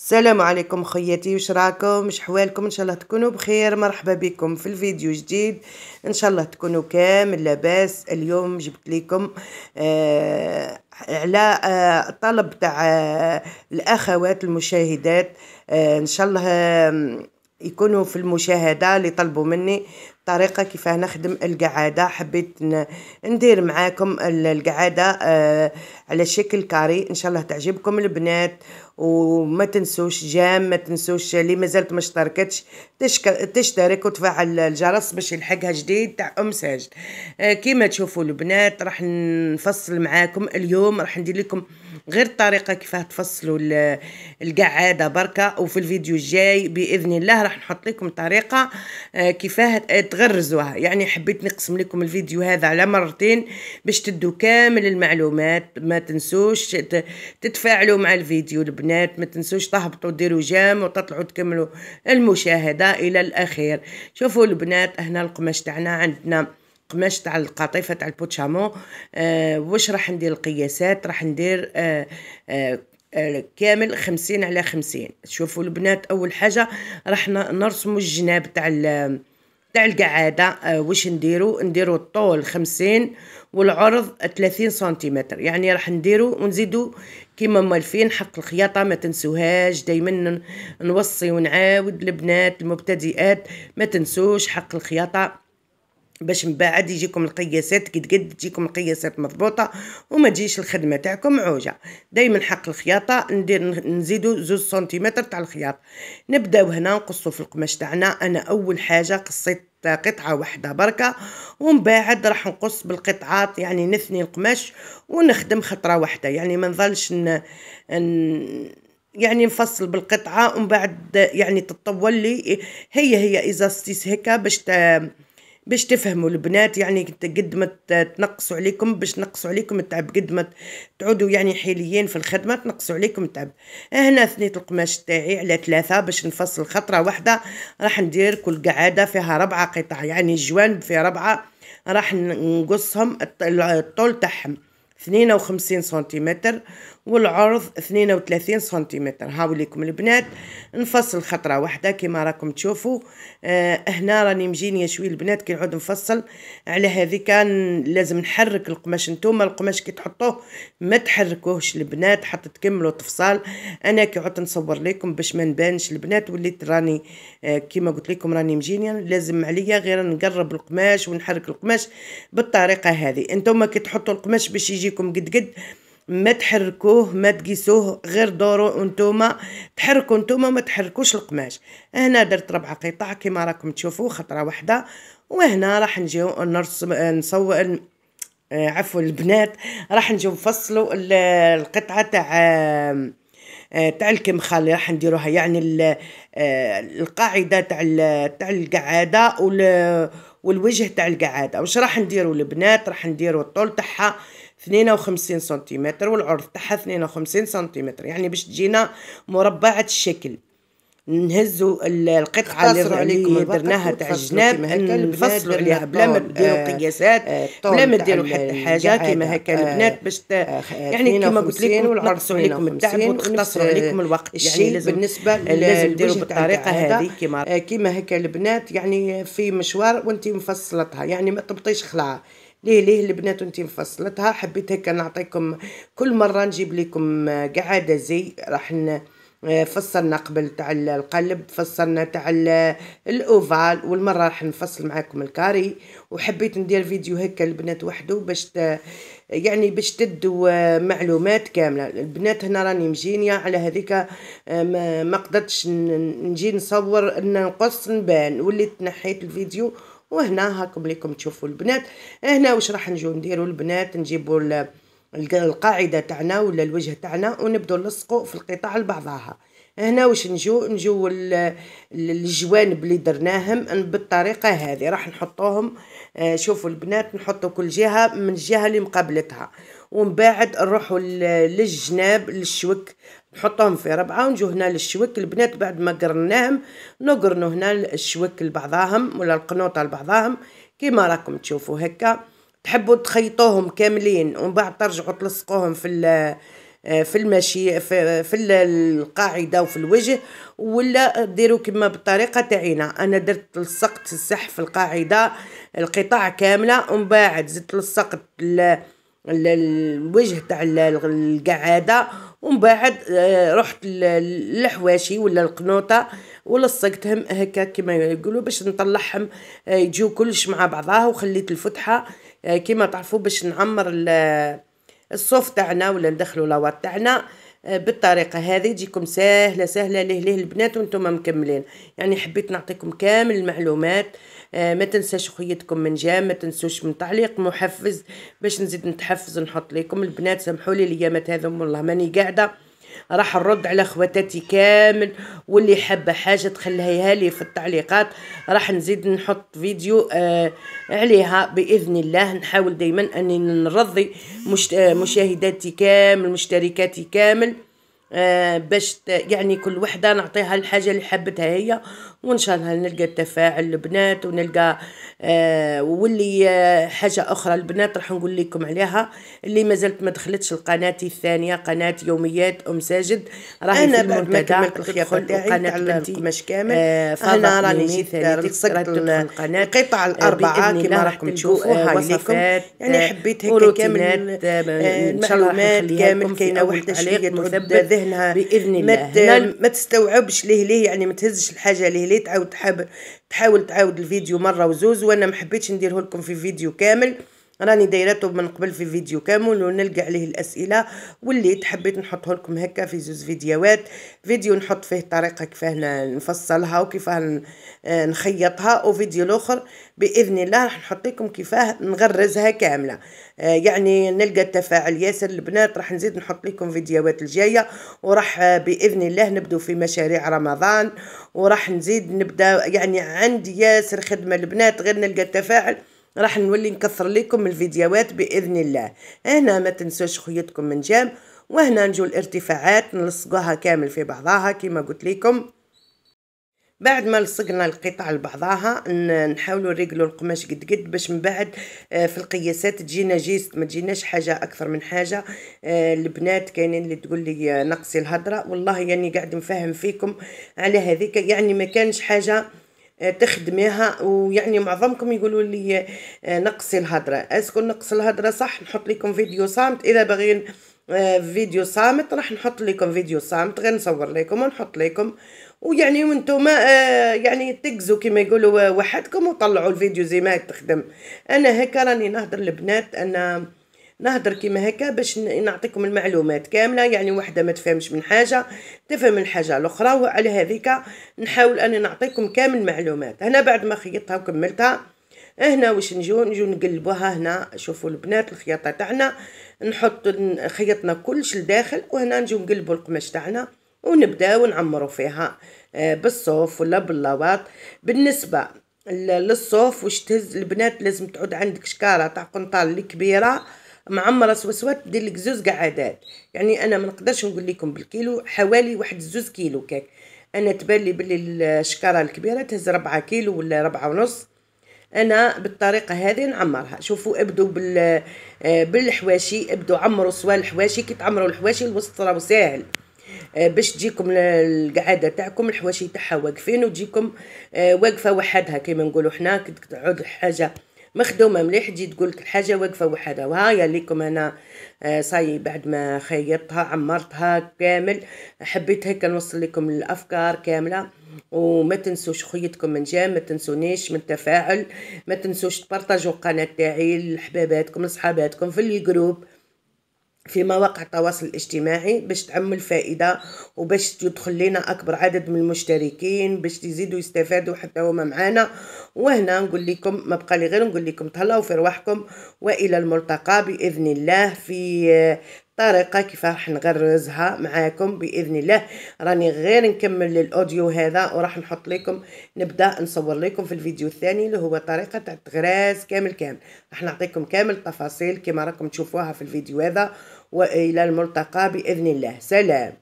السلام عليكم خياتي واش راكم شحوالكم ان شاء الله تكونوا بخير مرحبا بكم في الفيديو جديد ان شاء الله تكونوا كامل لاباس اليوم جبت لكم آه على آه طلب تاع آه الاخوات المشاهدات آه ان شاء الله آه يكونوا في المشاهدة اللي طلبوا مني طريقة كيفاه نخدم القعادة حبيت ندير معاكم القعادة آه، على شكل كاري ان شاء الله تعجبكم البنات وما تنسوش جام ما تنسوش اللي مازالت ما اشتركتش تشترك وتفعل الجرس باش يلحقها جديد تاع ام ساجد آه، كيما تشوفوا البنات راح نفصل معاكم اليوم راح ندير لكم غير الطريقه كيفاه تفصلوا القعاده بركه وفي الفيديو الجاي باذن الله راح نحط لكم طريقه آه، كيفاه تغرزوها يعني حبيت نقسم لكم الفيديو هذا على مرتين باش تدوا كامل المعلومات ما تنسوش تتفاعلوا مع الفيديو البنات ما تنسوش تهبطوا ديروا جام وتطلعوا تكملوا المشاهدة إلى الأخير شوفوا البنات هنا القماش تاعنا عندنا قماش تاع القطيفه تاع البوتشامو آه واش راح ندير القياسات راح ندير آه آه, آه، كامل خمسين على خمسين شوفوا البنات اول حاجه راح نرسموا الجناب تاع تاع القعاده آه، واش نديرو نديرو الطول خمسين والعرض ثلاثين سنتيمتر يعني راح نديرو ونزيدو كيما مالفين حق الخياطه ما تنسوهاش دائما نوصي ونعاود البنات المبتدئات ما تنسوش حق الخياطه باش من بعد يجيكم القياسات قد قد تجيكم القياسات مضبوطه وما تجيش الخدمه تاعكم عوجه دائما حق الخياطه ندير نزيدو زوج سنتيمتر تاع الخياط نبداو هنا نقصو في القماش تاعنا انا اول حاجه قصيت قطعة واحدة بركة ومن بعد راح نقص بالقطعات يعني نثني القماش ونخدم خطرة واحدة يعني ما نظلش ن... ن... يعني نفصل بالقطعة ومن بعد يعني تطول لي هي هي إزاستيس هكا باش ت... باش تفهموا البنات يعني قد ما تنقصوا عليكم باش نقصوا عليكم التعب قد ما تعودوا يعني حيليين في الخدمه تنقصوا عليكم التعب هنا ثنيت القماش تاعي على ثلاثه باش نفصل خطره واحده راح ندير كل قعاده فيها ربعه قطع يعني الجوانب فيها ربعه راح نقصهم الطول تاعهم 52 سنتيمتر والعرض 32 سنتيمتر هاو ليكم البنات نفصل خطره واحده كما راكم تشوفوا آه هنا راني مجيني شوي البنات كي نعود نفصل على كان لازم نحرك القماش نتوما القماش كي تحطوه ما تحركوهش البنات حتى تكملوا تفصال انا كي عدت نصور لكم باش ما نبانش البنات وليت راني آه كما قلت لكم راني مجيني لازم عليا غير نقرب القماش ونحرك القماش بالطريقه هذه انتوما كي تحطوا القماش باش يجي يجيكم قد قد ما تحركوه ما تقيسوه غير دورو انتوما تحركوا انتوما ما تحركوش القماش هنا درت ربع قطع كما راكم تشوفوا خطره واحده وهنا راح نجيو نرسم نصور عفوا البنات راح نجيو نفصلوا القطعه تاع تاع الكمخه اللي راح نديروها يعني القاعده تاع تاع القعاده والوجه تاع القعاده واش راح نديروا البنات راح نديروا الطول تاعها 52 سنتيمتر والعرض تاعها 52 سنتيمتر يعني باش تجينا مربعة الشكل نهزوا القطعه اللي درناها تاع الجناب نفصلوا عليها بلا ما نديروا قياسات بلا ما نديروا آه، آه، حتى حاجه كيما هكا البنات آه، باش يعني كيما قلت لكم نقصوا عليكم التعب وتختصروا عليكم الوقت يعني لازم بالنسبه لازم ديروا بالطريقه هذه كيما كيما هكا البنات يعني في مشوار وانت مفصلتها يعني ما تبطيش خلعه ليه ليه البنات انت مفصلتها حبيت هكا نعطيكم كل مره نجيب لكم آه، قعاده زي راح آه، فصلنا قبل تاع القلب فصلنا تاع الاوفال والمره راح نفصل معاكم الكاري وحبيت ندير فيديو هكا البنات وحده باش يعني باش تدوا آه، معلومات كامله البنات هنا راني مجينيا على هذيك ما قدرتش نجي نصور ان نقص نبان وليت نحيت الفيديو وهنا هاكم ليكم تشوفوا البنات هنا واش راح نجيو نديروا البنات نجيبوا القاعده تاعنا ولا الوجه تاعنا ونبداو نلصقوا في القطع لبعضها هنا واش نجو نجو الجوانب اللي درناهم بالطريقه هذه راح نحطوهم آه، شوفوا البنات نحطوا كل جهه من الجهه اللي مقابلتها ومن بعد نروحوا للجناب للشوك نحطهم في ربعة ونجو هنا للشوك البنات بعد ما قرناهم نقرنو هنا الشوك لبعضاهم ولا القنوطة لبعضاهم كيما راكم تشوفوا هكا تحبوا تخيطوهم كاملين ومن بعد ترجعوا تلصقوهم في في المشي في, في القاعدة وفي الوجه ولا ديروا كما بالطريقة تاعينا أنا درت لصقت السح في القاعدة القطاع كاملة ومن بعد زدت لصقت الوجه تاع القعادة ومن بعد آه، رحت للحواشي ولا القنوطه ولصقتهم هكا كما يقولوا باش نطلعهم آه، يجيو كلش مع بعضها وخليت الفتحه آه، كما تعرفوا باش نعمر الصوف تاعنا ولا ندخلوا لاوات تاعنا آه، بالطريقه هذه تجيكم سهله سهله ليه ليه البنات وانتم مكملين يعني حبيت نعطيكم كامل المعلومات آه، ما تنساش خويتكم من جام ما تنسوش من تعليق محفز باش نزيد نتحفز نحط لكم البنات سامحوا لي اليامات والله ماني قاعده راح نرد على خواتاتي كامل واللي حابه حاجه تخليها لي في التعليقات راح نزيد نحط فيديو آه عليها باذن الله نحاول دائما اني نرضي آه، مشاهداتي كامل مشتركاتي كامل آه، باش يعني كل وحدة نعطيها الحاجة اللي حبتها هي وإن شاء الله نلقى تفاعل البنات ونلقى آه، واللي آه، حاجة أخرى البنات راح نقول لكم عليها اللي ما زلت ما دخلتش لقناتي الثانية قناة يوميات أم ساجد راهي في المنتدى تدخل قناة بنتي مش كامل آه أنا راني جيت لصقت القطع الأربعة كما راكم تشوفوها لكم يعني حبيت هيك كامل المعلومات كامل كاينة وحدة شوية ترد ذهنها باذن الله ما, ما تستوعبش ليه ليه يعني ما تهزش الحاجه ليه ليه تعاود تحاول تعاود الفيديو مره وزوز وانا ما حبيتش نديره لكم في فيديو كامل راني دايرته من قبل في فيديو كامل ونلقى عليه الاسئله واللي حبيت نحطه لكم هكا في زوز فيديوهات فيديو نحط فيه طريقه كيفاه نفصلها وكيفاه آه، نخيطها وفيديو الاخر باذن الله راح نحط لكم كيفاه نغرزها كامله آه، يعني نلقى التفاعل ياسر البنات راح نزيد نحط لكم فيديوهات الجايه وراح آه، باذن الله نبدو في مشاريع رمضان وراح نزيد نبدا يعني عندي ياسر خدمه البنات غير نلقى التفاعل راح نولي نكثر لكم الفيديوهات باذن الله هنا ما تنسوش خيوطكم من جام وهنا نجو الارتفاعات نلصقوها كامل في بعضها كما قلت لكم بعد ما لصقنا القطع لبعضها نحاولوا نرجلوا القماش قد قد باش من بعد آه، في القياسات تجينا جيست ما تجيناش حاجه اكثر من حاجه آه، البنات كاينين اللي تقول لي نقصي الهضره والله يعني قاعد نفهم فيكم على هذيك يعني ما كانش حاجه آه، تخدميها ويعني معظمكم يقولوا لي آه، نقصي الهضره اسكو نقص الهضره صح نحط لكم فيديو صامت اذا باغيين آه، فيديو صامت راح نحط لكم فيديو صامت غير نصور لكم ونحط لكم ويعني وانتم يعني تقزوا كما يقولوا وحدكم وطلعوا الفيديو زي ما تخدم انا هكا راني نهضر البنات انا نهضر كيما هكا باش نعطيكم المعلومات كامله يعني وحده ما تفهمش من حاجه تفهم الحاجه الاخرى وعلى هذيك نحاول اني نعطيكم كامل المعلومات هنا بعد ما خيطتها وكملتها هنا واش نجيو نجيو نقلبوها هنا شوفوا البنات الخياطه تاعنا نحط خيطنا كلش لداخل وهنا نجيو نقلبوا القماش تاعنا ونبداو نعمروا فيها آه، بالصوف ولا باللواط بالنسبه للصوف واش تهز البنات لازم تعود عندك شكاره تاع قنطال الكبيره معمره سوسوات دير لك زوز قعدات يعني انا ما نقدرش نقول لكم بالكيلو حوالي واحد زوز كيلو كاك انا تبان لي بلي الشكاره الكبيره تهز ربعة كيلو ولا ربعة ونص انا بالطريقه هذه نعمرها شوفوا ابدوا بال آه، بالحواشي ابدوا عمروا سوال الحواشي كي تعمروا الحواشي الوسط راهو ساهل آه، باش تجيكم القعده تاعكم الحواشي تاعها واقفين وتجيكم آه، واقفه وحدها كيما نقولوا حنا كي تعود الحاجه مخدومه مليح تجي تقول لك الحاجه واقفه وحدها وهايا ليكم انا آه، صاي بعد ما خيطتها عمرتها كامل حبيت هيك نوصل لكم الافكار كامله وما تنسوش خويتكم من جام ما تنسونيش من التفاعل ما تنسوش تبارطاجوا القناه تاعي لحباباتكم لصحاباتكم في الجروب في مواقع التواصل الاجتماعي باش تعم الفائدة وباش يدخل لنا أكبر عدد من المشتركين باش يزيدوا يستفادوا حتى هما معانا وهنا نقول لكم ما بقى لي غير نقول لكم تهلاو في رواحكم وإلى الملتقى بإذن الله في طريقة كيف راح نغرزها معاكم بإذن الله راني غير نكمل الأوديو هذا وراح نحط لكم نبدأ نصور لكم في الفيديو الثاني اللي هو طريقة تاع التغراز كامل كامل راح نعطيكم كامل التفاصيل كما راكم تشوفوها في الفيديو هذا والى الملتقى باذن الله سلام